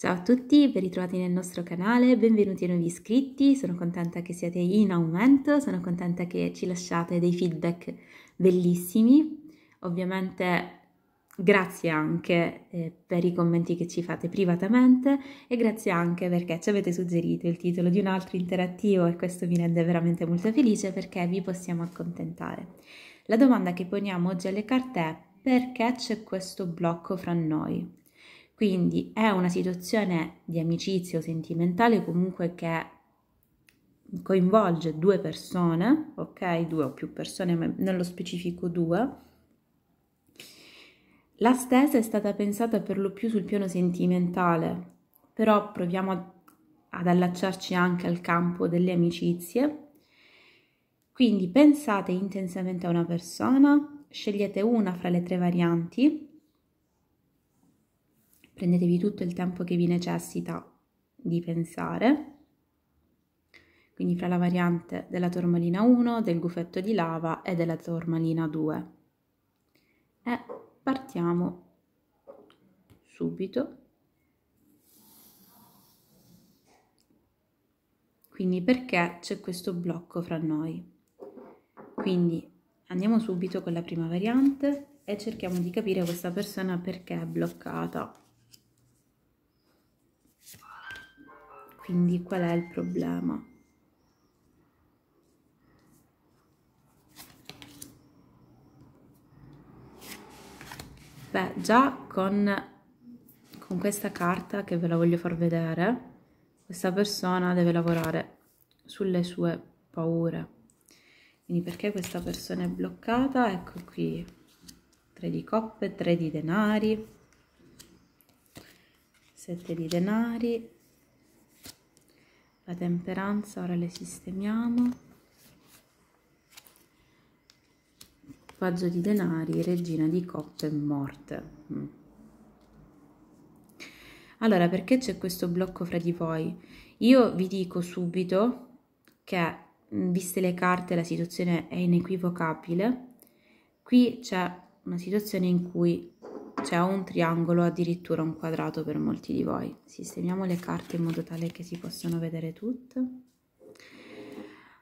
Ciao a tutti, ben ritrovati nel nostro canale, benvenuti ai nuovi iscritti, sono contenta che siate in aumento, sono contenta che ci lasciate dei feedback bellissimi, ovviamente grazie anche eh, per i commenti che ci fate privatamente e grazie anche perché ci avete suggerito il titolo di un altro interattivo e questo mi rende veramente molto felice perché vi possiamo accontentare. La domanda che poniamo oggi alle carte è perché c'è questo blocco fra noi? Quindi è una situazione di amicizia o sentimentale comunque che coinvolge due persone, ok? Due o più persone, ma nello specifico due. La stessa è stata pensata per lo più sul piano sentimentale, però proviamo ad allacciarci anche al campo delle amicizie. Quindi pensate intensamente a una persona, scegliete una fra le tre varianti prendetevi tutto il tempo che vi necessita di pensare. Quindi fra la variante della tormalina 1, del gufetto di lava e della tormalina 2. E partiamo subito. Quindi perché c'è questo blocco fra noi? Quindi andiamo subito con la prima variante e cerchiamo di capire questa persona perché è bloccata. Quindi qual è il problema? Beh, già con, con questa carta che ve la voglio far vedere, questa persona deve lavorare sulle sue paure. Quindi perché questa persona è bloccata? Ecco qui, 3 di coppe, 3 di denari, 7 di denari, la temperanza ora le sistemiamo Faggio di denari, regina di coppe e morte. Mm. Allora, perché c'è questo blocco fra di voi? Io vi dico subito che, mm, viste le carte, la situazione è inequivocabile. Qui c'è una situazione in cui cioè un triangolo, addirittura un quadrato per molti di voi. Sistemiamo le carte in modo tale che si possano vedere tutte.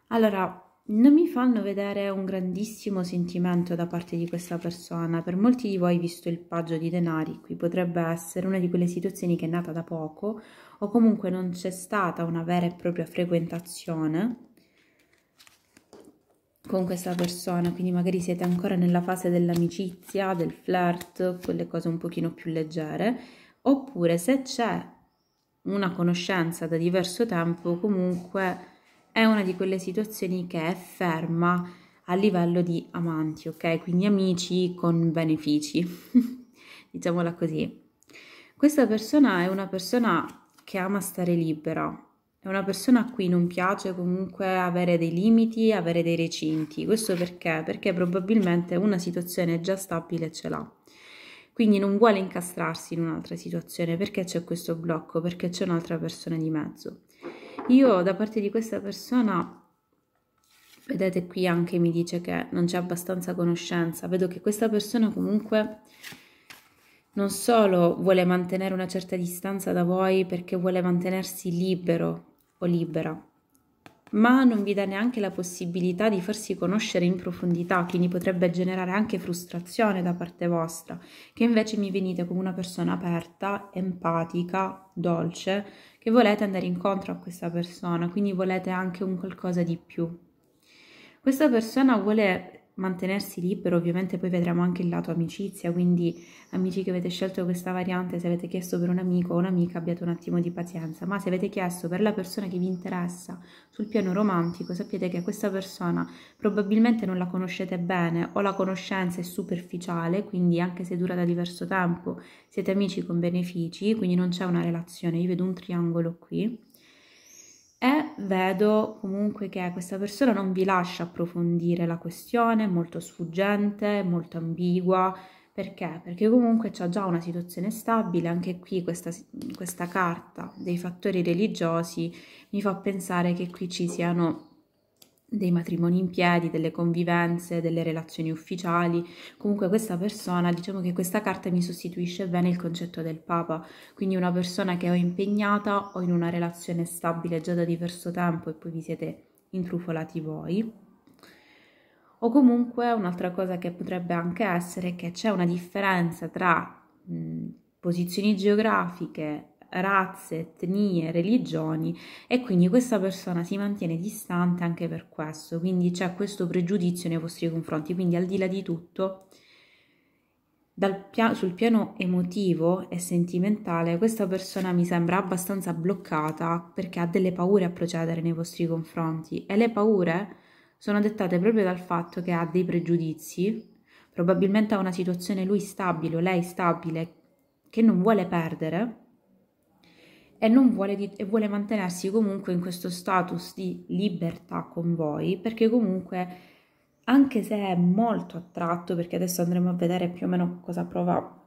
Allora, non mi fanno vedere un grandissimo sentimento da parte di questa persona. Per molti di voi, visto il paggio di denari, qui potrebbe essere una di quelle situazioni che è nata da poco o comunque non c'è stata una vera e propria frequentazione con questa persona, quindi magari siete ancora nella fase dell'amicizia, del flirt, quelle cose un pochino più leggere, oppure se c'è una conoscenza da diverso tempo, comunque è una di quelle situazioni che è ferma a livello di amanti, ok? Quindi amici con benefici, diciamola così. Questa persona è una persona che ama stare libera, è una persona a cui non piace comunque avere dei limiti, avere dei recinti. Questo perché? Perché probabilmente una situazione già stabile ce l'ha. Quindi non vuole incastrarsi in un'altra situazione perché c'è questo blocco, perché c'è un'altra persona di mezzo. Io da parte di questa persona vedete qui anche mi dice che non c'è abbastanza conoscenza, vedo che questa persona comunque non solo vuole mantenere una certa distanza da voi perché vuole mantenersi libero o libera, ma non vi dà neanche la possibilità di farsi conoscere in profondità, quindi potrebbe generare anche frustrazione da parte vostra, che invece mi venite come una persona aperta, empatica, dolce, che volete andare incontro a questa persona, quindi volete anche un qualcosa di più. Questa persona vuole mantenersi libero, ovviamente poi vedremo anche il lato amicizia, quindi amici che avete scelto questa variante, se avete chiesto per un amico o un'amica abbiate un attimo di pazienza, ma se avete chiesto per la persona che vi interessa sul piano romantico, sappiate che questa persona probabilmente non la conoscete bene o la conoscenza è superficiale, quindi anche se dura da diverso tempo siete amici con benefici, quindi non c'è una relazione, io vedo un triangolo qui, e vedo comunque che questa persona non vi lascia approfondire la questione, molto sfuggente, molto ambigua, perché? Perché comunque c'è già una situazione stabile, anche qui questa, questa carta dei fattori religiosi mi fa pensare che qui ci siano dei matrimoni in piedi, delle convivenze, delle relazioni ufficiali. Comunque questa persona, diciamo che questa carta mi sostituisce bene il concetto del Papa, quindi una persona che ho impegnata o in una relazione stabile già da diverso tempo e poi vi siete intrufolati voi. O comunque un'altra cosa che potrebbe anche essere che c'è una differenza tra mh, posizioni geografiche razze, etnie, religioni e quindi questa persona si mantiene distante anche per questo, quindi c'è questo pregiudizio nei vostri confronti, quindi al di là di tutto, pia- sul piano emotivo e sentimentale questa persona mi sembra abbastanza bloccata perché ha delle paure a procedere nei vostri confronti e le paure sono dettate proprio dal fatto che ha dei pregiudizi, probabilmente ha una situazione lui stabile o lei stabile che non vuole perdere e, vuole, di, e vuole mantenersi comunque in questo status di libertà con voi perché comunque anche se è molto attratto perché adesso andremo a vedere più o meno cosa prova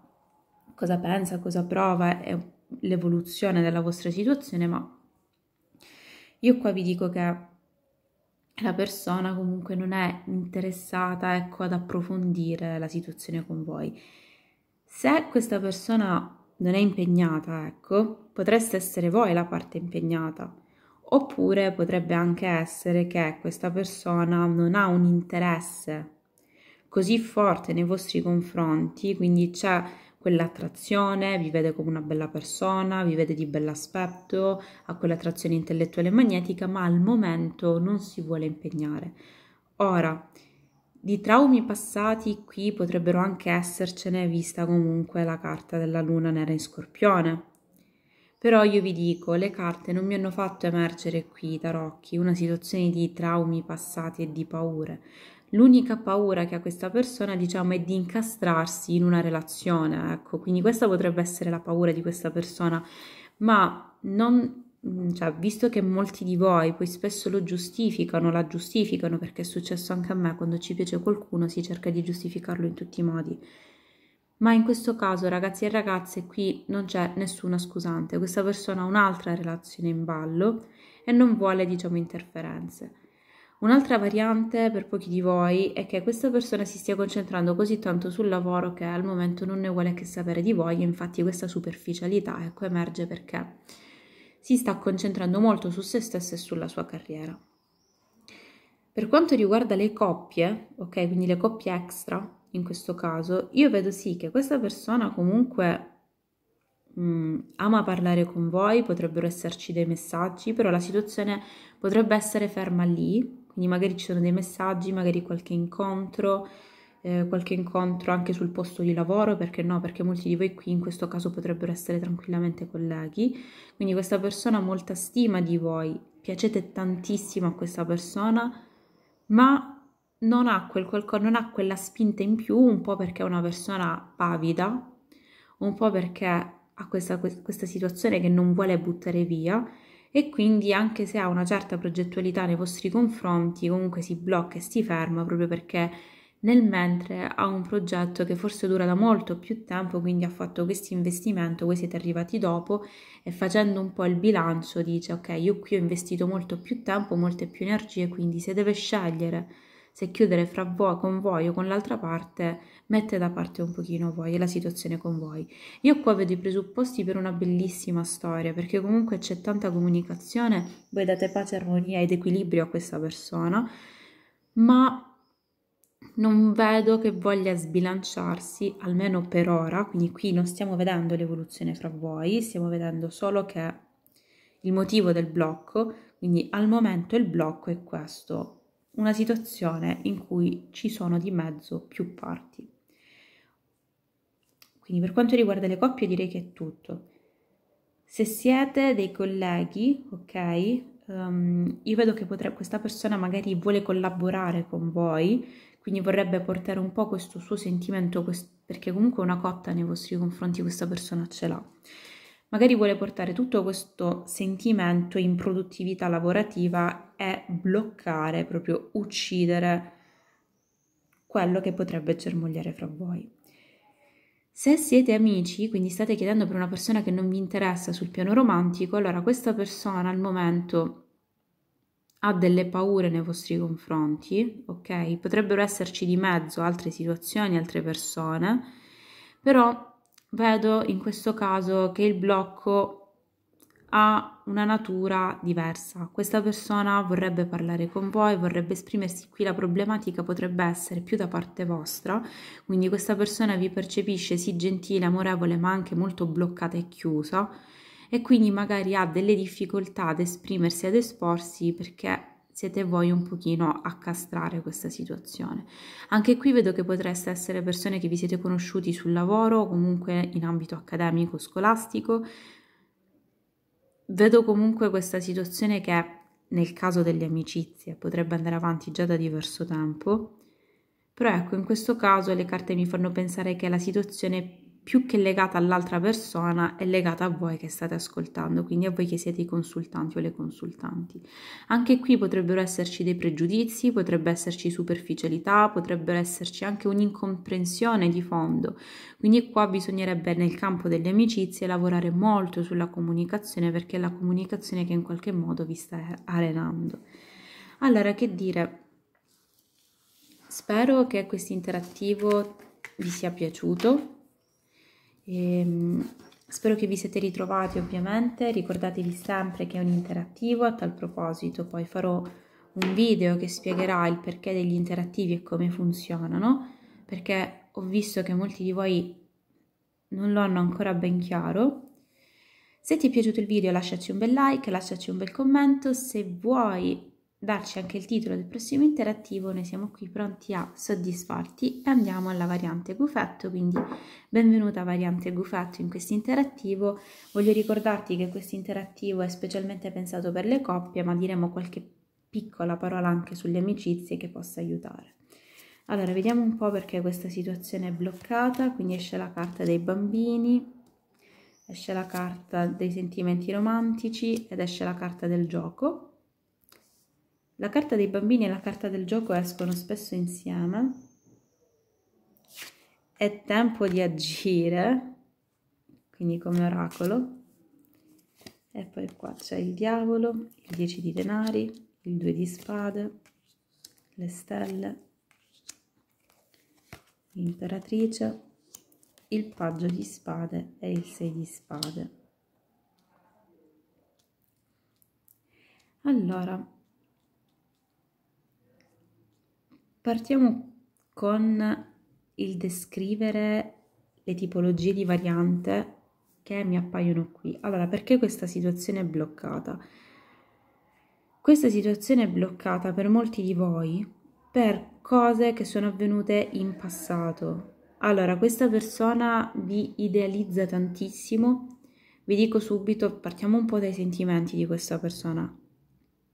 cosa pensa, cosa prova e l'evoluzione della vostra situazione ma io qua vi dico che la persona comunque non è interessata ecco ad approfondire la situazione con voi se questa persona non è impegnata, ecco, potreste essere voi la parte impegnata. Oppure potrebbe anche essere che questa persona non ha un interesse così forte nei vostri confronti, quindi c'è quell'attrazione, vi vede come una bella persona, vi vede di bell'aspetto, ha quell'attrazione intellettuale magnetica, ma al momento non si vuole impegnare. Ora, di traumi passati qui potrebbero anche essercene, vista comunque la carta della luna nera in scorpione. Però io vi dico, le carte non mi hanno fatto emergere qui, tarocchi, una situazione di traumi passati e di paure. L'unica paura che ha questa persona, diciamo, è di incastrarsi in una relazione, ecco, quindi questa potrebbe essere la paura di questa persona, ma non Mm, cioè, visto che molti di voi poi spesso lo giustificano, la giustificano perché è successo anche a me, quando ci piace qualcuno si cerca di giustificarlo in tutti i modi. Ma in questo caso, ragazzi e ragazze, qui non c'è nessuna scusante. Questa persona ha un'altra relazione in ballo e non vuole, diciamo, interferenze. Un'altra variante per pochi di voi è che questa persona si stia concentrando così tanto sul lavoro che al momento non ne vuole che sapere di voi, infatti questa superficialità ecco emerge perché si sta concentrando molto su se stessa e sulla sua carriera. Per quanto riguarda le coppie, ok, quindi le coppie extra in questo caso, io vedo sì che questa persona comunque mh, mm, ama parlare con voi, potrebbero esserci dei messaggi, però la situazione potrebbe essere ferma lì, quindi magari ci sono dei messaggi, magari qualche incontro, eh, qualche incontro anche sul posto di lavoro, perché no? Perché molti di voi qui in questo caso potrebbero essere tranquillamente colleghi. Quindi questa persona ha molta stima di voi, piacete tantissimo a questa persona, ma non ha, quel, quel, non ha quella spinta in più, un po' perché è una persona pavida, un po' perché ha questa, questa situazione che non vuole buttare via e quindi anche se ha una certa progettualità nei vostri confronti comunque si blocca e si ferma proprio perché nel mentre ha un progetto che forse dura da molto più tempo, quindi ha fatto questo investimento, voi siete arrivati dopo e facendo un po' il bilancio dice ok, io qui ho investito molto più tempo, molte più energie, quindi se deve scegliere se chiudere fra voi, con voi o con l'altra parte, mette da parte un pochino voi e la situazione con voi. Io qua vedo i presupposti per una bellissima storia, perché comunque c'è tanta comunicazione, voi date pace, armonia ed equilibrio a questa persona, ma non vedo che voglia sbilanciarsi, almeno per ora, quindi qui non stiamo vedendo l'evoluzione fra voi, stiamo vedendo solo che il motivo del blocco, quindi al momento il blocco è questo, una situazione in cui ci sono di mezzo più parti. Quindi per quanto riguarda le coppie direi che è tutto. Se siete dei colleghi, ok, um, io vedo che potre- questa persona magari vuole collaborare con voi, quindi vorrebbe portare un po' questo suo sentimento, quest- perché comunque una cotta nei vostri confronti questa persona ce l'ha. Magari vuole portare tutto questo sentimento in produttività lavorativa e bloccare, proprio uccidere quello che potrebbe germogliare fra voi. Se siete amici, quindi state chiedendo per una persona che non vi interessa sul piano romantico, allora questa persona al momento ha delle paure nei vostri confronti, ok? Potrebbero esserci di mezzo altre situazioni, altre persone, però vedo in questo caso che il blocco ha una natura diversa. Questa persona vorrebbe parlare con voi, vorrebbe esprimersi qui, la problematica potrebbe essere più da parte vostra, quindi questa persona vi percepisce sì gentile, amorevole, ma anche molto bloccata e chiusa e quindi magari ha delle difficoltà ad esprimersi, ad esporsi perché siete voi un pochino a castrare questa situazione. Anche qui vedo che potreste essere persone che vi siete conosciuti sul lavoro, comunque in ambito accademico, scolastico. Vedo comunque questa situazione che nel caso delle amicizie potrebbe andare avanti già da diverso tempo, però ecco, in questo caso le carte mi fanno pensare che la situazione più che legata all'altra persona è legata a voi che state ascoltando, quindi a voi che siete i consultanti o le consultanti. Anche qui potrebbero esserci dei pregiudizi, potrebbe esserci superficialità, potrebbero esserci anche un'incomprensione di fondo, quindi qua bisognerebbe nel campo delle amicizie lavorare molto sulla comunicazione perché è la comunicazione che in qualche modo vi sta arenando. Allora, che dire? Spero che questo interattivo vi sia piaciuto e, ehm, spero che vi siete ritrovati ovviamente, ricordatevi sempre che è un interattivo, a tal proposito poi farò un video che spiegherà il perché degli interattivi e come funzionano, perché ho visto che molti di voi non lo hanno ancora ben chiaro. Se ti è piaciuto il video lasciaci un bel like, lasciaci un bel commento, se vuoi darci anche il titolo del prossimo interattivo, noi siamo qui pronti a soddisfarti e andiamo alla variante gufetto, quindi benvenuta variante gufetto in questo interattivo. Voglio ricordarti che questo interattivo è specialmente pensato per le coppie, ma diremo qualche piccola parola anche sulle amicizie che possa aiutare. Allora, vediamo un po' perché questa situazione è bloccata, quindi esce la carta dei bambini, esce la carta dei sentimenti romantici ed esce la carta del gioco la carta dei bambini e la carta del gioco escono spesso insieme. È tempo di agire, quindi come oracolo. E poi qua c'è il diavolo, il 10 di denari, il 2 di spade, le stelle, l'imperatrice, il paggio di spade e il 6 di spade. Allora, Partiamo con il descrivere le tipologie di variante che mi appaiono qui. Allora, perché questa situazione è bloccata? Questa situazione è bloccata per molti di voi per cose che sono avvenute in passato. Allora, questa persona vi idealizza tantissimo. Vi dico subito, partiamo un po' dai sentimenti di questa persona.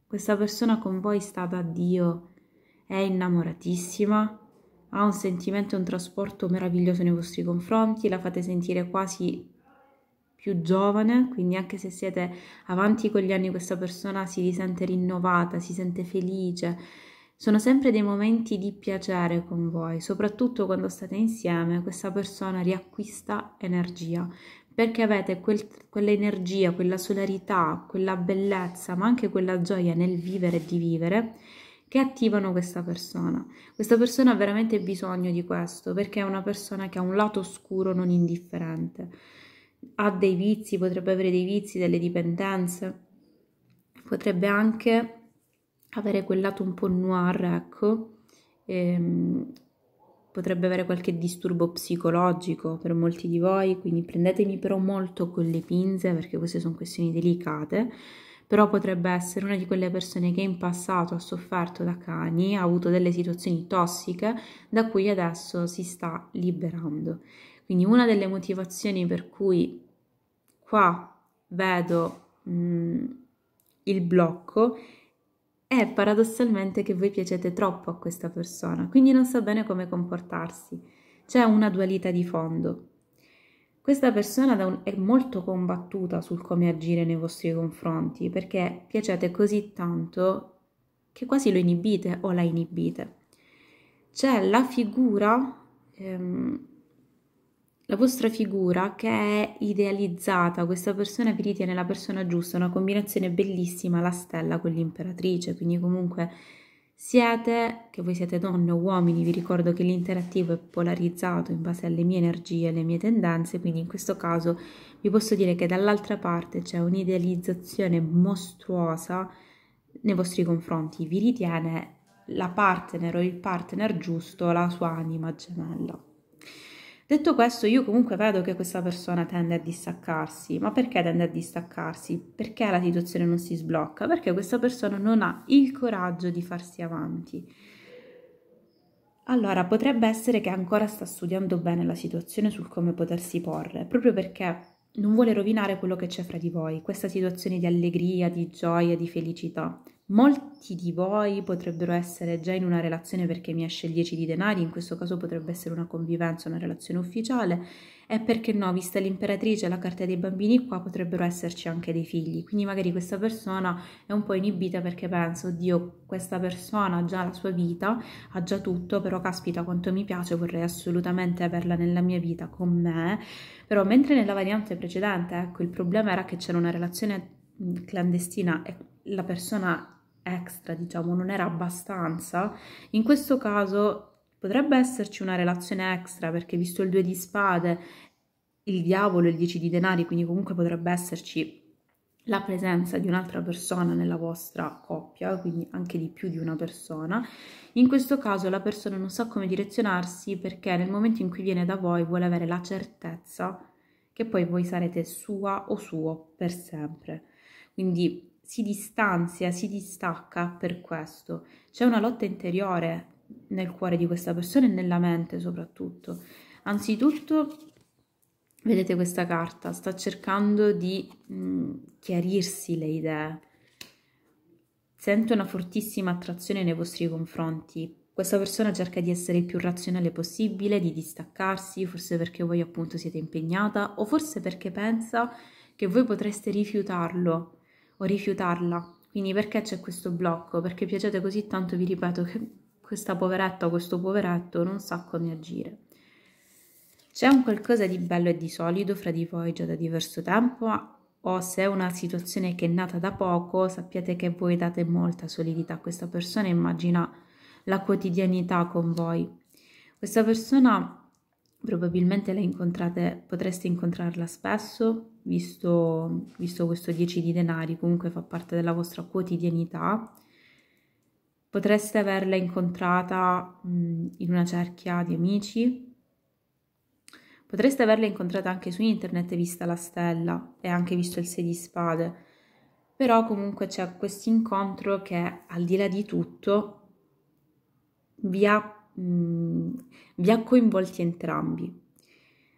Questa persona con voi sta da Dio è innamoratissima, ha un sentimento e un trasporto meraviglioso nei vostri confronti, la fate sentire quasi più giovane, quindi anche se siete avanti con gli anni questa persona si risente rinnovata, si sente felice. Sono sempre dei momenti di piacere con voi, soprattutto quando state insieme, questa persona riacquista energia, perché avete quel, quell'energia, quella solarità, quella bellezza, ma anche quella gioia nel vivere e di vivere che attivano questa persona. Questa persona ha veramente bisogno di questo perché è una persona che ha un lato oscuro non indifferente, ha dei vizi, potrebbe avere dei vizi, delle dipendenze, potrebbe anche avere quel lato un po' noir, ecco, ehm, potrebbe avere qualche disturbo psicologico per molti di voi, quindi prendetemi però molto con le pinze perché queste sono questioni delicate però potrebbe essere una di quelle persone che in passato ha sofferto da cani, ha avuto delle situazioni tossiche da cui adesso si sta liberando. Quindi una delle motivazioni per cui qua vedo mh, il blocco è paradossalmente che voi piacete troppo a questa persona, quindi non sa bene come comportarsi. C'è una dualità di fondo. Questa persona è molto combattuta sul come agire nei vostri confronti perché piacete così tanto che quasi lo inibite o la inibite. C'è la figura, ehm, la vostra figura che è idealizzata, questa persona vi ritiene la persona giusta, una combinazione bellissima, la stella con l'imperatrice, quindi comunque siete, che voi siete donne o uomini, vi ricordo che l'interattivo è polarizzato in base alle mie energie, alle mie tendenze, quindi in questo caso vi posso dire che dall'altra parte c'è un'idealizzazione mostruosa nei vostri confronti, vi ritiene la partner o il partner giusto la sua anima gemella. Detto questo, io comunque vedo che questa persona tende a distaccarsi. Ma perché tende a distaccarsi? Perché la situazione non si sblocca? Perché questa persona non ha il coraggio di farsi avanti. Allora, potrebbe essere che ancora sta studiando bene la situazione sul come potersi porre, proprio perché non vuole rovinare quello che c'è fra di voi, questa situazione di allegria, di gioia, di felicità. Molti di voi potrebbero essere già in una relazione perché mi esce il 10 di denari, in questo caso potrebbe essere una convivenza, una relazione ufficiale e perché no, vista l'imperatrice e la carta dei bambini, qua potrebbero esserci anche dei figli, quindi magari questa persona è un po' inibita perché pensa, oddio, questa persona ha già la sua vita, ha già tutto, però caspita quanto mi piace, vorrei assolutamente averla nella mia vita con me, però mentre nella variante precedente, ecco, il problema era che c'era una relazione clandestina e la persona extra, diciamo, non era abbastanza, in questo caso potrebbe esserci una relazione extra perché visto il due di spade, il diavolo e il dieci di denari, quindi comunque potrebbe esserci la presenza di un'altra persona nella vostra coppia, quindi anche di più di una persona. In questo caso la persona non sa come direzionarsi perché nel momento in cui viene da voi vuole avere la certezza che poi voi sarete sua o suo per sempre. Quindi si distanzia, si distacca per questo. C'è una lotta interiore nel cuore di questa persona e nella mente soprattutto. Anzitutto, vedete questa carta, sta cercando di mh, mm, chiarirsi le idee. Sento una fortissima attrazione nei vostri confronti. Questa persona cerca di essere il più razionale possibile, di distaccarsi, forse perché voi appunto siete impegnata o forse perché pensa che voi potreste rifiutarlo o rifiutarla. Quindi perché c'è questo blocco? Perché piacete così tanto, vi ripeto, che questa poveretta o questo poveretto non sa come agire. C'è un qualcosa di bello e di solido fra di voi già da diverso tempo o se è una situazione che è nata da poco, sappiate che voi date molta solidità a questa persona, immagina la quotidianità con voi. Questa persona probabilmente la incontrate, potreste incontrarla spesso, visto, visto questo 10 di denari, comunque fa parte della vostra quotidianità. Potreste averla incontrata mh, in una cerchia di amici, potreste averla incontrata anche su internet vista la stella e anche visto il 6 di spade, però comunque c'è questo incontro che al di là di tutto vi ha mh, mm, vi ha coinvolti entrambi.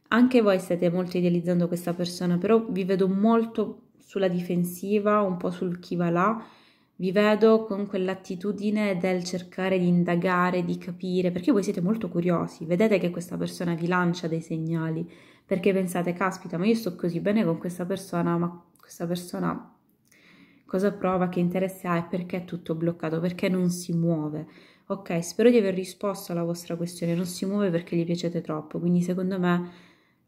Anche voi state molto idealizzando questa persona, però vi vedo molto sulla difensiva, un po' sul chi va là, vi vedo con quell'attitudine del cercare di indagare, di capire, perché voi siete molto curiosi, vedete che questa persona vi lancia dei segnali, perché pensate, caspita, ma io sto così bene con questa persona, ma questa persona cosa prova, che interesse ha e perché è tutto bloccato, perché non si muove. Ok, spero di aver risposto alla vostra questione, non si muove perché gli piacete troppo, quindi secondo me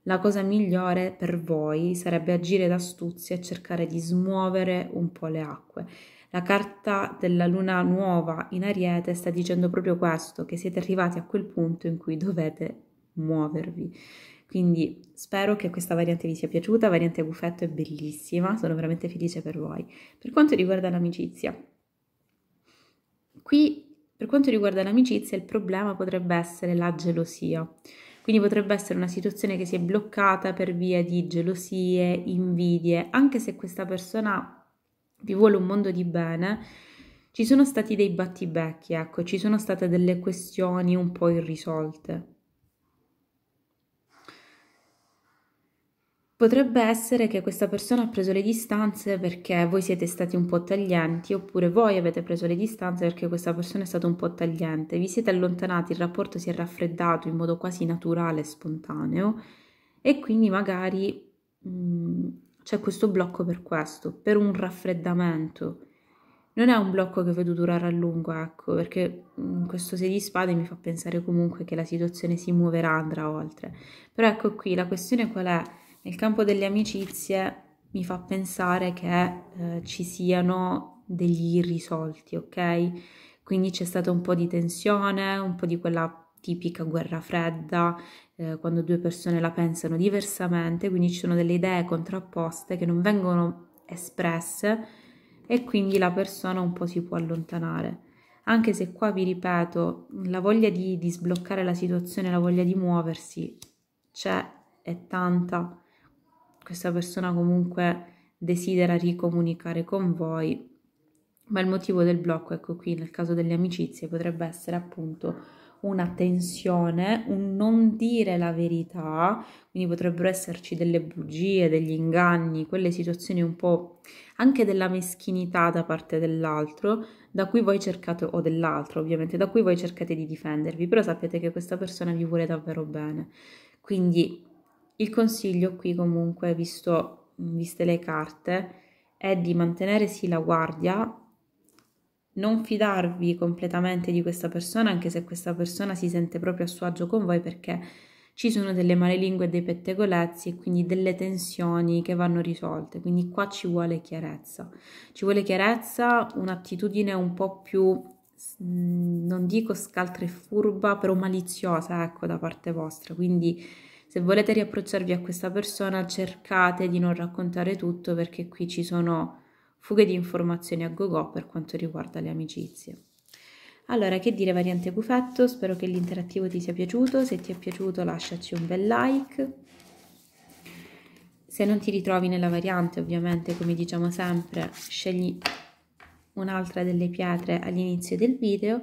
la cosa migliore per voi sarebbe agire d'astuzia e cercare di smuovere un po' le acque. La carta della luna nuova in Ariete sta dicendo proprio questo, che siete arrivati a quel punto in cui dovete muovervi. Quindi spero che questa variante vi sia piaciuta, variante buffetto è bellissima, sono veramente felice per voi. Per quanto riguarda l'amicizia, qui per quanto riguarda l'amicizia, il problema potrebbe essere la gelosia. Quindi potrebbe essere una situazione che si è bloccata per via di gelosie, invidie, anche se questa persona vi vuole un mondo di bene. Ci sono stati dei battibecchi, ecco, ci sono state delle questioni un po' irrisolte. Potrebbe essere che questa persona ha preso le distanze perché voi siete stati un po' taglienti, oppure voi avete preso le distanze perché questa persona è stata un po' tagliente, vi siete allontanati, il rapporto si è raffreddato in modo quasi naturale e spontaneo e quindi magari mh, mm, c'è questo blocco per questo, per un raffreddamento. Non è un blocco che vedo durare a lungo, ecco, perché mm, questo 6 di spade mi fa pensare comunque che la situazione si muoverà, andrà oltre. Però ecco qui, la questione qual è? Nel campo delle amicizie mi fa pensare che eh, ci siano degli irrisolti, ok? Quindi c'è stata un po' di tensione, un po' di quella tipica guerra fredda, eh, quando due persone la pensano diversamente, quindi ci sono delle idee contrapposte che non vengono espresse e quindi la persona un po' si può allontanare. Anche se qua vi ripeto, la voglia di, di sbloccare la situazione, la voglia di muoversi c'è, è tanta, questa persona comunque desidera ricomunicare con voi, ma il motivo del blocco, ecco qui nel caso delle amicizie, potrebbe essere appunto una tensione, un non dire la verità, quindi potrebbero esserci delle bugie, degli inganni, quelle situazioni un po' anche della meschinità da parte dell'altro, da cui voi cercate, o dell'altro ovviamente, da cui voi cercate di difendervi, però sapete che questa persona vi vuole davvero bene. Quindi il consiglio qui comunque, visto, viste le carte, è di mantenere sì la guardia, non fidarvi completamente di questa persona, anche se questa persona si sente proprio a suo agio con voi perché ci sono delle malelingue e dei pettegolezzi e quindi delle tensioni che vanno risolte. Quindi qua ci vuole chiarezza. Ci vuole chiarezza, un'attitudine un po' più, mm, non dico scaltra e furba, però maliziosa, ecco, da parte vostra. Quindi se volete riapprocciarvi a questa persona cercate di non raccontare tutto perché qui ci sono fughe di informazioni a gogo per quanto riguarda le amicizie. Allora, che dire variante Buffetto, spero che l'interattivo ti sia piaciuto, se ti è piaciuto lasciaci un bel like. Se non ti ritrovi nella variante, ovviamente, come diciamo sempre, scegli un'altra delle pietre all'inizio del video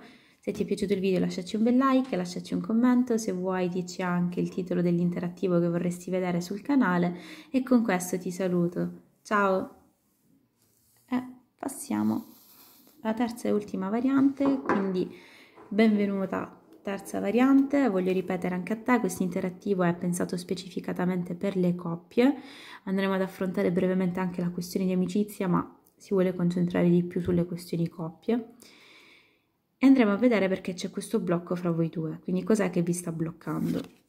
se ti è piaciuto il video lasciaci un bel like, lasciaci un commento, se vuoi dici anche il titolo dell'interattivo che vorresti vedere sul canale e con questo ti saluto. Ciao! E eh, passiamo alla terza e ultima variante, quindi benvenuta terza variante, voglio ripetere anche a te, questo interattivo è pensato specificatamente per le coppie, andremo ad affrontare brevemente anche la questione di amicizia, ma si vuole concentrare di più sulle questioni coppie e andremo a vedere perché c'è questo blocco fra voi due, quindi cos'è che vi sta bloccando.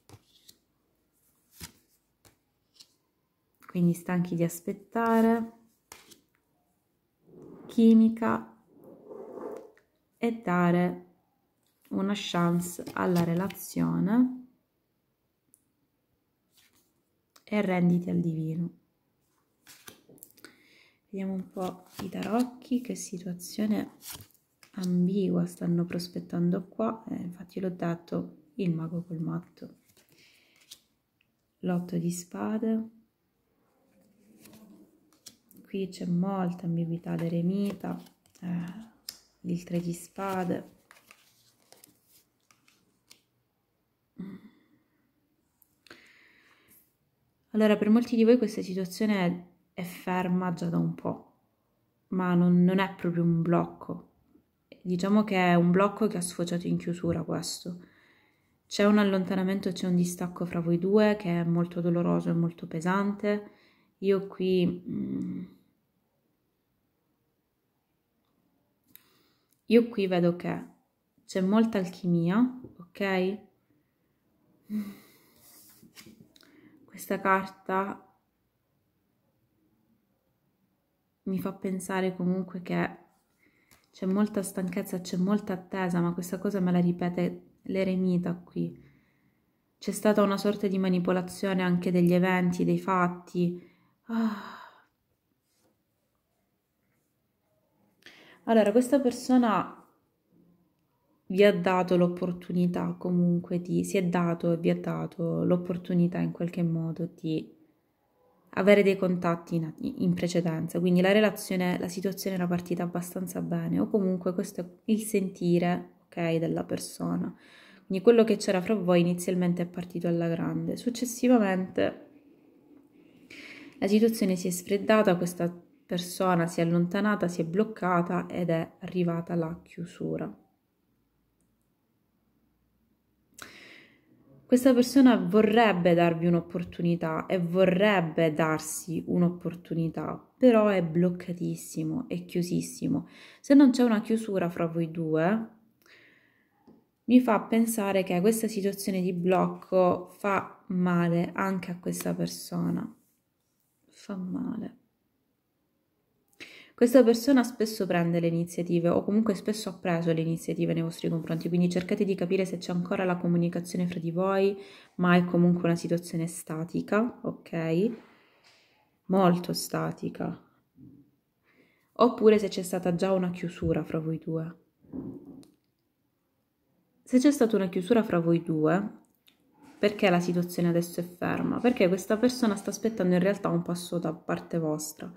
Quindi stanchi di aspettare, chimica e dare una chance alla relazione e renditi al divino. Vediamo un po' i tarocchi, che situazione ambigua stanno prospettando qua, eh, infatti l'ho dato il mago col matto. L'otto di spade. Qui c'è molta ambiguità d'eremita eh, il tre di spade. Allora, per molti di voi questa situazione è, è ferma già da un po', ma non, non è proprio un blocco, Diciamo che è un blocco che ha sfociato in chiusura questo. C'è un allontanamento, c'è un distacco fra voi due che è molto doloroso e molto pesante. Io qui... Mm, io qui vedo che c'è molta alchimia, ok? Questa carta mi fa pensare comunque che c'è molta stanchezza, c'è molta attesa, ma questa cosa me la ripete l'eremita qui. C'è stata una sorta di manipolazione anche degli eventi, dei fatti. Ah. Allora, questa persona vi ha dato l'opportunità comunque di, si è dato e vi ha dato l'opportunità in qualche modo di avere dei contatti in, in, precedenza, quindi la relazione, la situazione era partita abbastanza bene, o comunque questo è il sentire, ok, della persona. Quindi quello che c'era fra voi inizialmente è partito alla grande. Successivamente la situazione si è sfreddata, questa persona si è allontanata, si è bloccata ed è arrivata la chiusura. questa persona vorrebbe darvi un'opportunità e vorrebbe darsi un'opportunità, però è bloccatissimo, è chiusissimo. Se non c'è una chiusura fra voi due, mi fa pensare che questa situazione di blocco fa male anche a questa persona. Fa male questa persona spesso prende le iniziative o comunque spesso ha preso le iniziative nei vostri confronti, quindi cercate di capire se c'è ancora la comunicazione fra di voi, ma è comunque una situazione statica, ok? Molto statica. Oppure se c'è stata già una chiusura fra voi due. Se c'è stata una chiusura fra voi due, perché la situazione adesso è ferma? Perché questa persona sta aspettando in realtà un passo da parte vostra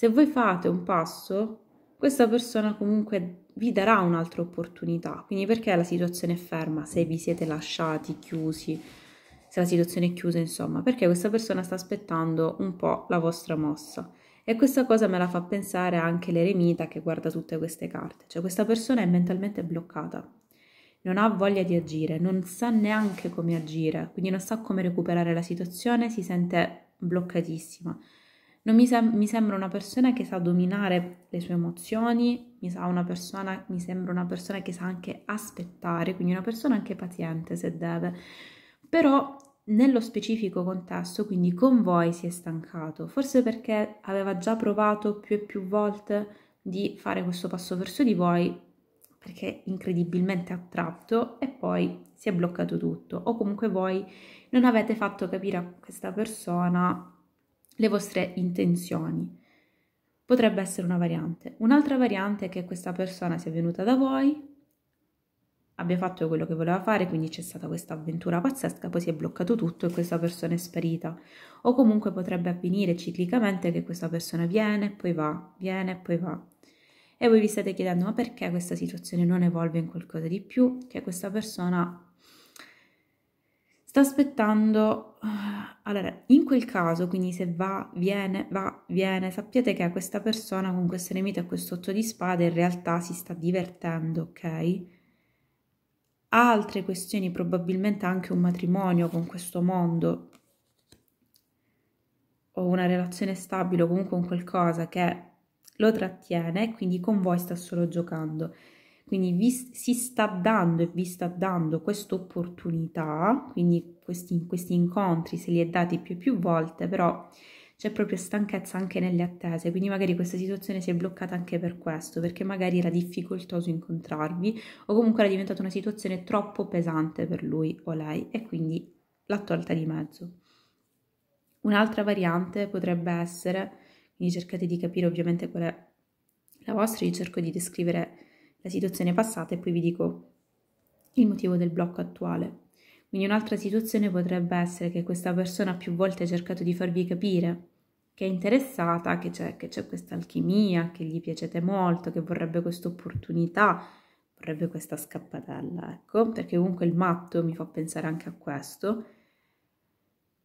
se voi fate un passo, questa persona comunque vi darà un'altra opportunità. Quindi perché la situazione è ferma? Se vi siete lasciati chiusi, se la situazione è chiusa, insomma, perché questa persona sta aspettando un po' la vostra mossa. E questa cosa me la fa pensare anche l'eremita che guarda tutte queste carte. Cioè questa persona è mentalmente bloccata, non ha voglia di agire, non sa neanche come agire, quindi non sa come recuperare la situazione, si sente bloccatissima. Mi, sem- mi, sembra una persona che sa dominare le sue emozioni, mi, persona, mi sembra una persona che sa anche aspettare, quindi una persona anche paziente se deve. Però nello specifico contesto, quindi con voi, si è stancato, forse perché aveva già provato più e più volte di fare questo passo verso di voi perché incredibilmente attratto e poi si è bloccato tutto o comunque voi non avete fatto capire a questa persona le vostre intenzioni. Potrebbe essere una variante. Un'altra variante è che questa persona sia venuta da voi, abbia fatto quello che voleva fare, quindi c'è stata questa avventura pazzesca, poi si è bloccato tutto e questa persona è sparita. O comunque potrebbe avvenire ciclicamente che questa persona viene, poi va, viene, poi va. E voi vi state chiedendo ma perché questa situazione non evolve in qualcosa di più, che questa persona sta aspettando. Eh, allora, in quel caso, quindi se va, viene, va, viene, sappiate che questa persona con questo nemico e questo otto di spade in realtà si sta divertendo, ok? Ha altre questioni, probabilmente anche un matrimonio con questo mondo o una relazione stabile o comunque un qualcosa che lo trattiene, e quindi con voi sta solo giocando. Quindi vi, si sta dando e vi sta dando questa opportunità, quindi questi, questi incontri se li è dati più e più volte, però c'è proprio stanchezza anche nelle attese, quindi magari questa situazione si è bloccata anche per questo, perché magari era difficoltoso incontrarvi o comunque era diventata una situazione troppo pesante per lui o lei e quindi l'ha tolta di mezzo. Un'altra variante potrebbe essere, quindi cercate di capire ovviamente qual è la vostra, io cerco di descrivere la situazione passata e poi vi dico il motivo del blocco attuale. Quindi un'altra situazione potrebbe essere che questa persona più volte ha cercato di farvi capire che è interessata, che c'è, che c'è questa alchimia, che gli piacete molto, che vorrebbe questa opportunità, vorrebbe questa scappatella, ecco, perché comunque il matto mi fa pensare anche a questo.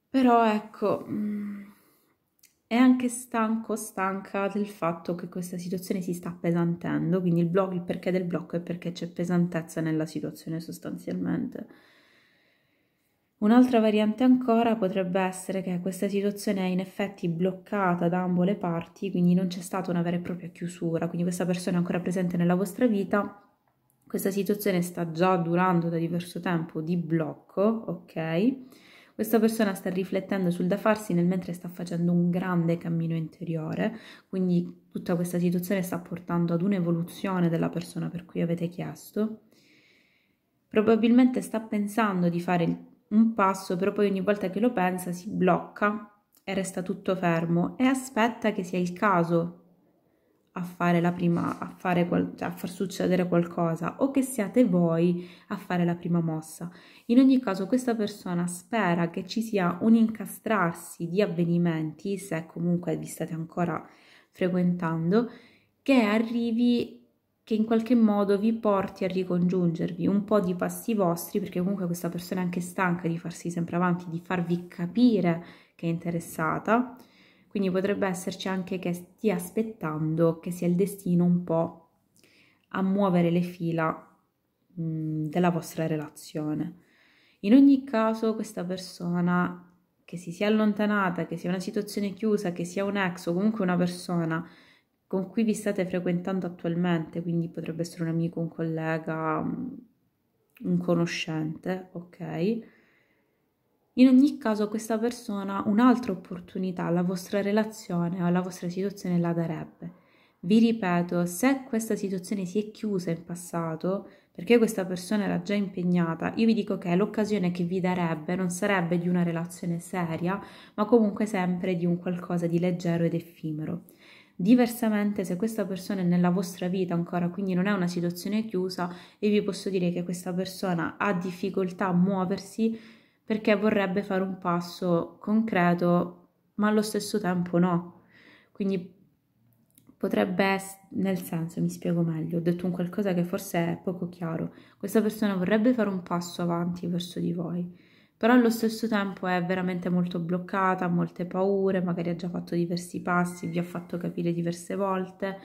Però ecco, mm, è anche stanco, stanca del fatto che questa situazione si sta appesantendo, quindi il, blocco, il perché del blocco è perché c'è pesantezza nella situazione sostanzialmente. Un'altra variante ancora potrebbe essere che questa situazione è in effetti bloccata da ambo le parti, quindi non c'è stata una vera e propria chiusura, quindi questa persona è ancora presente nella vostra vita, questa situazione sta già durando da diverso tempo di blocco, ok? Questa persona sta riflettendo sul da farsi nel mentre sta facendo un grande cammino interiore, quindi tutta questa situazione sta portando ad un'evoluzione della persona per cui avete chiesto. Probabilmente sta pensando di fare un passo, però poi ogni volta che lo pensa si blocca e resta tutto fermo e aspetta che sia il caso a fare la prima, a, fare cioè a far succedere qualcosa o che siate voi a fare la prima mossa. In ogni caso questa persona spera che ci sia un incastrarsi di avvenimenti, se comunque vi state ancora frequentando, che arrivi che in qualche modo vi porti a ricongiungervi un po' di passi vostri, perché comunque questa persona è anche stanca di farsi sempre avanti, di farvi capire che è interessata quindi potrebbe esserci anche che stia aspettando che sia il destino un po' a muovere le fila mh, mm, della vostra relazione. In ogni caso questa persona, che si sia allontanata, che sia una situazione chiusa, che sia un ex o comunque una persona con cui vi state frequentando attualmente, quindi potrebbe essere un amico, un collega, mm, un conoscente, ok? In ogni caso questa persona un'altra opportunità alla vostra relazione o alla vostra situazione la darebbe. Vi ripeto, se questa situazione si è chiusa in passato, perché questa persona era già impegnata, io vi dico che l'occasione che vi darebbe non sarebbe di una relazione seria, ma comunque sempre di un qualcosa di leggero ed effimero. Diversamente, se questa persona è nella vostra vita ancora, quindi non è una situazione chiusa, io vi posso dire che questa persona ha difficoltà a muoversi perché vorrebbe fare un passo concreto, ma allo stesso tempo no. Quindi potrebbe, nel senso, mi spiego meglio, ho detto un qualcosa che forse è poco chiaro, questa persona vorrebbe fare un passo avanti verso di voi, però allo stesso tempo è veramente molto bloccata, ha molte paure, magari ha già fatto diversi passi, vi ha fatto capire diverse volte,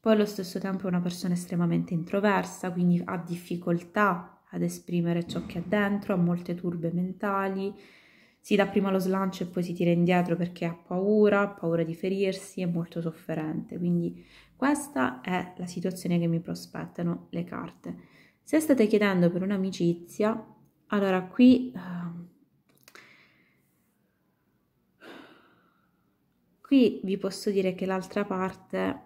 poi allo stesso tempo è una persona estremamente introversa, quindi ha difficoltà ad esprimere ciò che ha dentro, ha molte turbe mentali, si dà prima lo slancio e poi si tira indietro perché ha paura, ha paura di ferirsi, è molto sofferente. Quindi questa è la situazione che mi prospettano le carte. Se state chiedendo per un'amicizia, allora qui... Ehm, qui vi posso dire che l'altra parte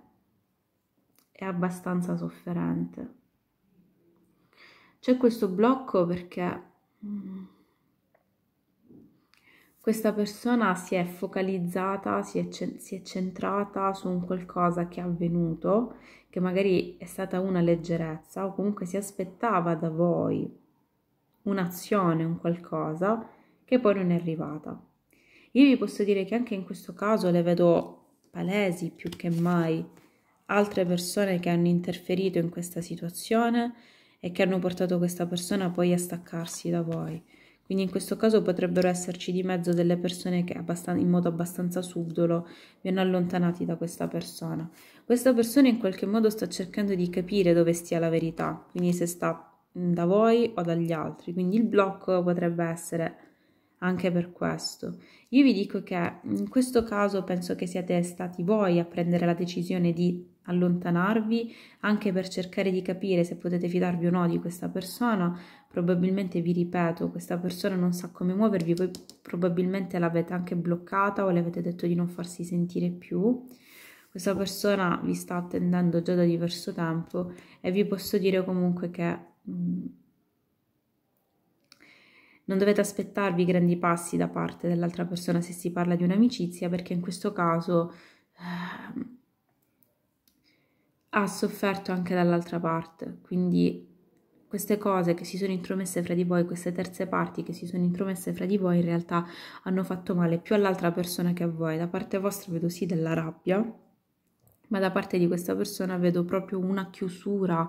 è abbastanza sofferente c'è questo blocco perché mm, questa persona si è focalizzata, si è, si è centrata su un qualcosa che è avvenuto, che magari è stata una leggerezza o comunque si aspettava da voi un'azione, un qualcosa che poi non è arrivata. Io vi posso dire che anche in questo caso le vedo palesi più che mai altre persone che hanno interferito in questa situazione e che hanno portato questa persona poi a staccarsi da voi. Quindi in questo caso potrebbero esserci di mezzo delle persone che in modo abbastanza subdolo vi hanno allontanati da questa persona. Questa persona in qualche modo sta cercando di capire dove stia la verità, quindi se sta mm, da voi o dagli altri, quindi il blocco potrebbe essere anche per questo. Io vi dico che in questo caso penso che siate stati voi a prendere la decisione di allontanarvi anche per cercare di capire se potete fidarvi o no di questa persona. Probabilmente vi ripeto, questa persona non sa come muovervi, voi probabilmente l'avete anche bloccata o le avete detto di non farsi sentire più. Questa persona vi sta attendendo già da diverso tempo e vi posso dire comunque che mm, non dovete aspettarvi grandi passi da parte dell'altra persona se si parla di un'amicizia perché in questo caso ehm, ha sofferto anche dall'altra parte, quindi queste cose che si sono intromesse fra di voi, queste terze parti che si sono intromesse fra di voi in realtà hanno fatto male più all'altra persona che a voi. Da parte vostra vedo sì della rabbia, ma da parte di questa persona vedo proprio una chiusura,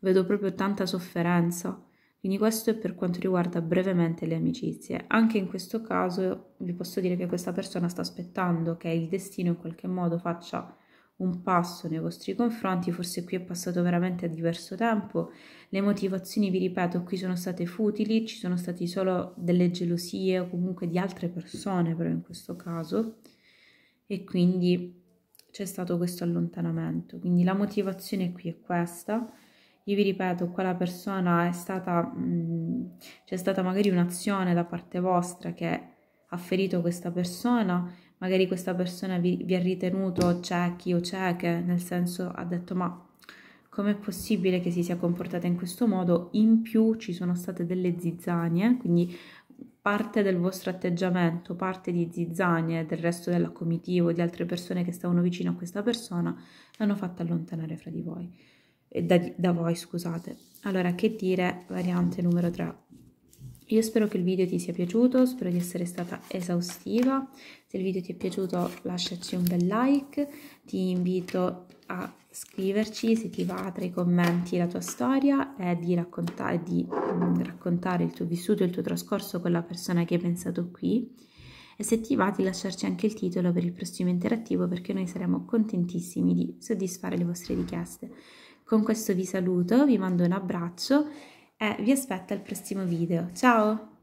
vedo proprio tanta sofferenza. Quindi questo è per quanto riguarda brevemente le amicizie. Anche in questo caso vi posso dire che questa persona sta aspettando che il destino in qualche modo faccia un passo nei vostri confronti, forse qui è passato veramente a diverso tempo, le motivazioni, vi ripeto, qui sono state futili, ci sono state solo delle gelosie o comunque di altre persone, però in questo caso, e quindi c'è stato questo allontanamento. Quindi la motivazione qui è questa. Io vi ripeto, qua la persona è stata, mm, c'è stata magari un'azione da parte vostra che ha ferito questa persona magari questa persona vi, vi ha ritenuto ciechi o cieche, nel senso ha detto ma com'è possibile che si sia comportata in questo modo? In più ci sono state delle zizzanie, quindi parte del vostro atteggiamento, parte di zizzanie del resto della comitiva o di altre persone che stavano vicino a questa persona, l'hanno fatta allontanare fra di voi, da, da voi, scusate. Allora, che dire, variante numero 3. Io spero che il video ti sia piaciuto, spero di essere stata esaustiva. Se il video ti è piaciuto lasciaci un bel like, ti invito a scriverci se ti va tra i commenti la tua storia e di, raccontare, di mm, raccontare il tuo vissuto, il tuo trascorso con la persona che hai pensato qui e se ti va di lasciarci anche il titolo per il prossimo interattivo perché noi saremo contentissimi di soddisfare le vostre richieste. Con questo vi saluto, vi mando un abbraccio e eh, vi aspetto al prossimo video. Ciao!